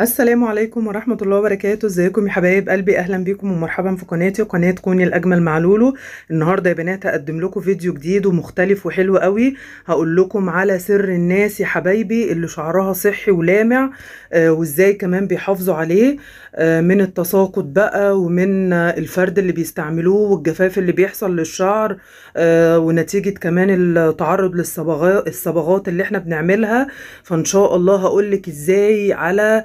السلام عليكم ورحمة الله وبركاته ازيكم يا حبايب قلبي اهلا بيكم ومرحبا في قناتي قناة كوني الاجمل مع لولو النهاردة يا بنات هقدم لكم فيديو جديد ومختلف وحلو قوي هقول لكم على سر الناس يا حبايبي اللي شعرها صحي ولامع آه وازاي كمان بيحافظوا عليه آه من التساقط بقى ومن الفرد اللي بيستعملوه والجفاف اللي بيحصل للشعر آه ونتيجة كمان التعرض للصبغات اللي احنا بنعملها فان شاء الله هقولك ازاي على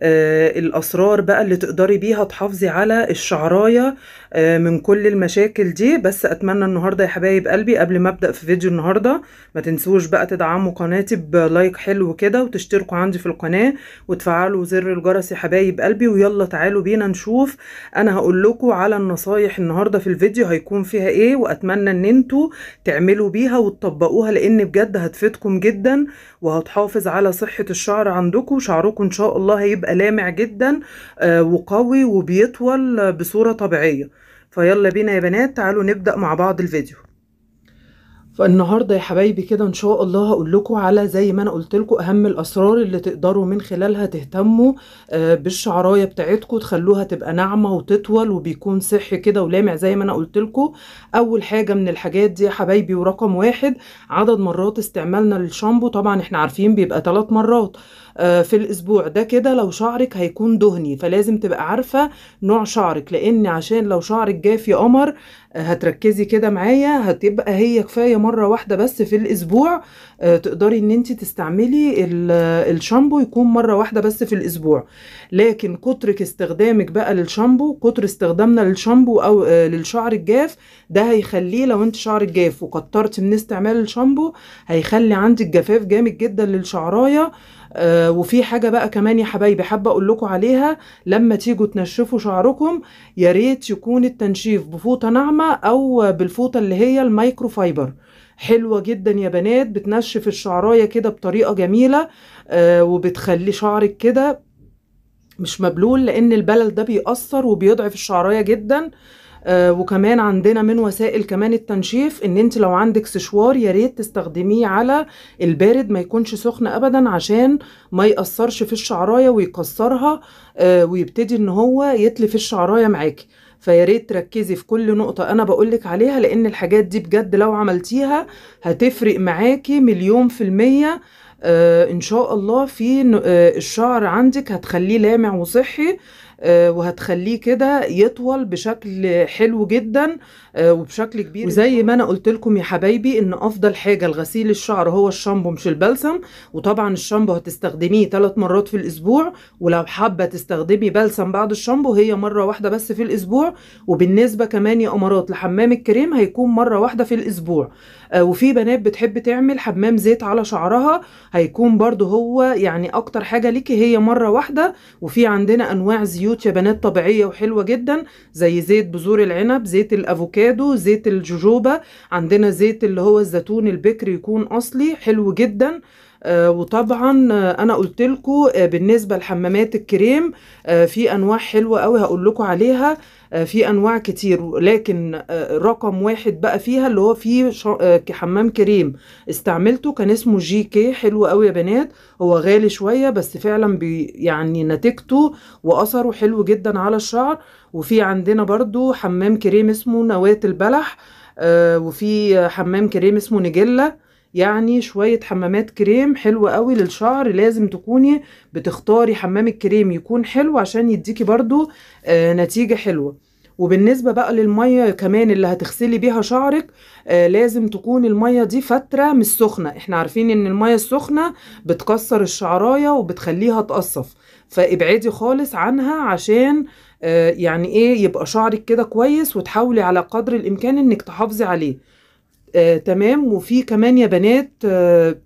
آه، الاسرار بقى اللي تقدري بيها تحافظي على الشعرايه آه، من كل المشاكل دي بس اتمنى النهارده يا حبايب قلبي قبل ما ابدا في فيديو النهارده ما تنسوش بقى تدعموا قناتي بلايك حلو كده وتشتركوا عندي في القناه وتفعلوا زر الجرس يا حبايب قلبي ويلا تعالوا بينا نشوف انا هقول لكم على النصايح النهارده في الفيديو هيكون فيها ايه واتمنى ان انتوا تعملوا بيها وتطبقوها لان بجد هتفيدكم جدا وهتحافظ على صحه الشعر عندكم وشعركم ان شاء الله هيبقى بيبقى لامع جدا آه، وقوي وبيطول بصورة طبيعية فيلا بينا يا بنات تعالوا نبدأ مع بعض الفيديو فالنهارده يا حبايبي كده ان شاء الله هقول لكم على زي ما انا قلت لكم اهم الاسرار اللي تقدروا من خلالها تهتموا آه، بالشعرايه بتاعتكم تخلوها تبقى ناعمه وتطول وبيكون صحي كده ولامع زي ما انا قلت لكم اول حاجه من الحاجات دي يا حبايبي ورقم واحد عدد مرات استعمالنا للشامبو طبعا احنا عارفين بيبقى ثلاث مرات آه، في الاسبوع ده كده لو شعرك هيكون دهني فلازم تبقى عارفه نوع شعرك لان عشان لو شعرك جاف يا قمر آه، هتركزي كده معايا هتبقى هي كفايه مره واحده بس في الاسبوع آه، تقدري ان انت تستعملي آه، الشامبو يكون مره واحده بس في الاسبوع لكن كترك استخدامك بقى للشامبو كتر استخدامنا للشامبو او آه، للشعر الجاف ده هيخليه لو انت شعرك جاف وكترت من استعمال الشامبو هيخلي عندك جفاف جامد جدا للشعرايه آه، وفي حاجه بقى كمان يا حبايبي حابه اقول لكم عليها لما تيجوا تنشفوا شعركم يا ريت يكون التنشيف بفوطه ناعمه او بالفوطه اللي هي المايكرو فايبر حلوة جدا يا بنات بتنشف الشعراية كده بطريقة جميلة آه، وبتخلي شعرك كده مش مبلول لان البلل ده بيأثر وبيضعف الشعرايه جدا آه، وكمان عندنا من وسائل كمان التنشيف ان انت لو عندك سشوار يا ريت تستخدميه على البارد ما يكونش سخن ابدا عشان ما ياثرش في الشعرايه ويكسرها آه، ويبتدي ان هو يتلف الشعرايه معاكي فيا ريت تركزي في كل نقطة أنا بقولك عليها لأن الحاجات دي بجد لو عملتيها هتفرق معاكي مليون في المية آه، ان شاء الله في آه، الشعر عندك هتخليه لامع وصحي آه، وهتخليه كده يطول بشكل حلو جدا وبشكل كبير وزي ما انا قلت لكم يا حبايبي ان افضل حاجه لغسيل الشعر هو الشامبو مش البلسم وطبعا الشامبو هتستخدميه ثلاث مرات في الاسبوع ولو حابه تستخدمي بلسم بعد الشامبو هي مره واحده بس في الاسبوع وبالنسبه كمان يا امارات لحمام الكريم هيكون مره واحده في الاسبوع آه، وفي بنات بتحب تعمل حمام زيت على شعرها هيكون برضو هو يعني اكتر حاجة ليكي هي مرة واحدة وفي عندنا انواع زيوت يا بنات طبيعية وحلوة جدا زي زيت بذور العنب زيت الافوكادو زيت الجوجوبا عندنا زيت اللي هو الزيتون البكر يكون اصلي حلو جدا آه، وطبعا آه، انا قلت لكم آه، بالنسبه لحمامات الكريم في انواع حلوه قوي هقول لكم عليها في انواع كتير لكن رقم واحد بقى فيها اللي هو في حمام كريم استعملته كان اسمه جي كي حلو قوي يا بنات هو غالي شويه بس فعلا بي يعني نتيجته واثره حلو جدا على الشعر وفي عندنا برضو حمام كريم اسمه نواه البلح وفي حمام كريم اسمه نجله يعني شوية حمامات كريم حلوة قوي للشعر لازم تكوني بتختاري حمام الكريم يكون حلو عشان يديكي برضو آه نتيجة حلوة وبالنسبة بقى للمية كمان اللي هتغسلي بيها شعرك آه لازم تكون المية دي فترة مش سخنة احنا عارفين ان المية السخنة بتكسر الشعراية وبتخليها تقصف فابعدي خالص عنها عشان آه يعني ايه يبقى شعرك كده كويس وتحاولي على قدر الامكان انك تحافظي عليه آه تمام وفي كمان يا بنات آه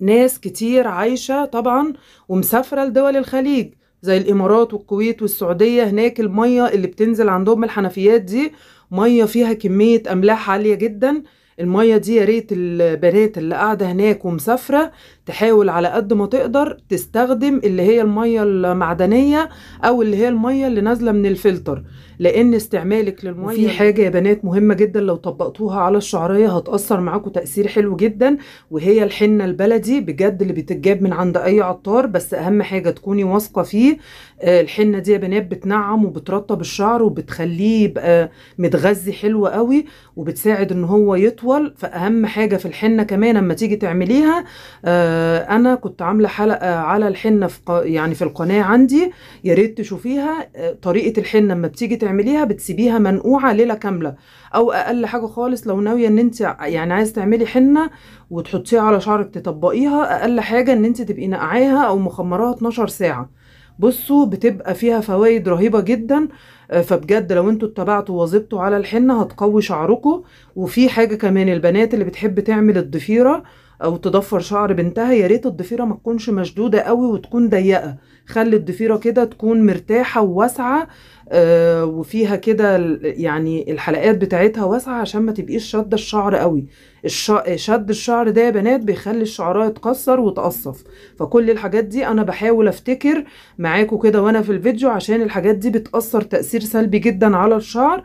ناس كتير عايشة طبعا ومسافرة لدول الخليج زي الإمارات والكويت والسعودية هناك المية اللي بتنزل عندهم الحنفيات دي مية فيها كمية أملاح عالية جدا المية دي يا ريت البنات اللي قاعدة هناك ومسافرة تحاول على قد ما تقدر تستخدم اللي هي المية المعدنية أو اللي هي المية اللي نازلة من الفلتر لأن استعمالك للمية في حاجة يا بنات مهمة جدا لو طبقتوها على الشعرية هتأثر معاكم تأثير حلو جدا وهي الحنة البلدي بجد اللي بتتجاب من عند أي عطار بس أهم حاجة تكوني واثقة فيه آه، الحنة دي يا بنات بتنعم وبترطب الشعر وبتخليه يبقى متغذي حلو قوي وبتساعد إن هو يطول اطول فاهم حاجه في الحنه كمان اما تيجي تعمليها آه انا كنت عامله حلقه على الحنه في قا... يعني في القناه عندي يا ريت تشوفيها آه طريقه الحنه اما بتيجي تعمليها بتسيبيها منقوعه ليله كامله او اقل حاجه خالص لو ناويه ان انت يعني عايز تعملي حنه وتحطيها على شعرك تطبقيها اقل حاجه ان انت تبقي نقعاها او مخمراها 12 ساعه بصوا بتبقى فيها فوائد رهيبه جدا آه، فبجد لو انتوا اتبعتوا وظبطوا على الحنه هتقوي شعركوا وفي حاجه كمان البنات اللي بتحب تعمل الضفيره او تضفر شعر بنتها يا ريت الضفيره ما تكونش مشدوده قوي وتكون ضيقه خلي الضفيره كده تكون مرتاحه وواسعه آه وفيها كده يعني الحلقات بتاعتها واسعه عشان ما تبقيش شاده الشعر قوي الش... شد الشعر ده يا بنات بيخلي الشعراء يتكسر وتقصف فكل الحاجات دي انا بحاول افتكر معاكم كده وانا في الفيديو عشان الحاجات دي بتاثر تاثير سلبي جدا على الشعر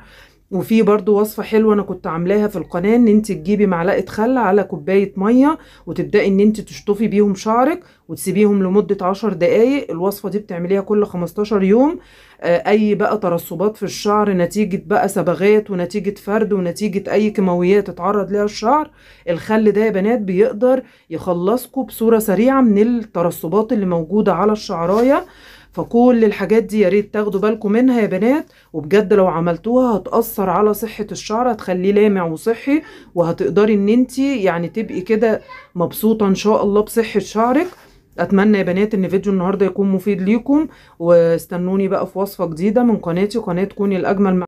وفي برضو وصفة حلوة أنا كنت عاملاها في القناة إن أنت تجيبي معلقة خل على كوباية مية وتبدأي إن أنت تشطفي بيهم شعرك وتسيبيهم لمدة عشر دقايق الوصفة دي بتعمليها كل خمستاشر يوم آه، أي بقى ترسبات في الشعر نتيجة بقى صبغات ونتيجة فرد ونتيجة أي كيماويات اتعرض ليها الشعر الخل ده يا بنات بيقدر يخلصكم بصورة سريعة من الترسبات اللي موجودة على الشعراية فكل الحاجات دي يا ريت تاخدوا بالكم منها يا بنات وبجد لو عملتوها هتأثر على صحة الشعر هتخليه لامع وصحي وهتقدري ان انت يعني تبقي كده مبسوطة ان شاء الله بصحة شعرك اتمنى يا بنات ان فيديو النهارده يكون مفيد ليكم واستنوني بقى في وصفه جديده من قناتي قناه كوني الاجمل مع